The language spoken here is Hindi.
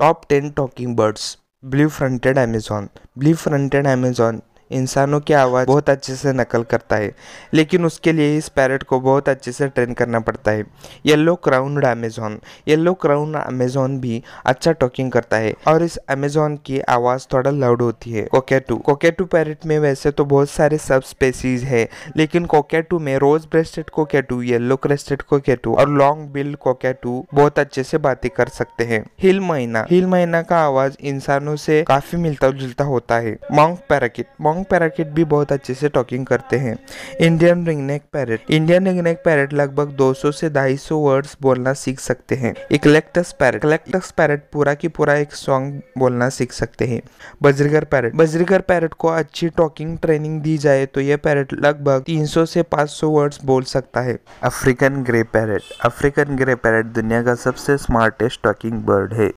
Top 10 talking birds Blue fronted Amazon. Blue fronted Amazon इंसानों की आवाज़ बहुत अच्छे से नकल करता है लेकिन उसके लिए इस पैरट को बहुत अच्छे से ट्रेन करना पड़ता है yellow crowned amazon yellow crowned amazon भी अच्छा टॉकिंग करता है और इस अमेजोन की आवाज़ थोड़ा लाउड होती है कोकेटू कोकेटू पैरट में वैसे तो बहुत सारे सब स्पेसीज है लेकिन कोकेटू में rose breasted cockatoo yellow crested cockatoo और लॉन्ग बिल कोकेटू बहुत अच्छे से बातें कर सकते हैं हिल मैना हिल मैना का आवाज़ इंसानों से काफी मिलता जुलता होता है monk parakeet monk song parakeet भी बहुत अच्छे से टॉकिंग करते हैं Indian ringneck parrot Indian ringneck parrot लगभग 200 से 250 वर्ड्स बोलना सीख सकते हैं इकलेक्टस पैरेट इकलेक्टस पैरेट पूरा की पूरा एक सॉन्ग बोलना सीख सकते हैं बजरीगर पैरेट बजरीगर पैरेट को अच्छी टॉकिंग ट्रेनिंग दी जाए तो यह पैरेट लगभग 300 से 500 वर्ड्स बोल सकता है African grey parrot African grey parrot दुनिया का सबसे स्मार्टेस्ट टॉकिंग बर्ड है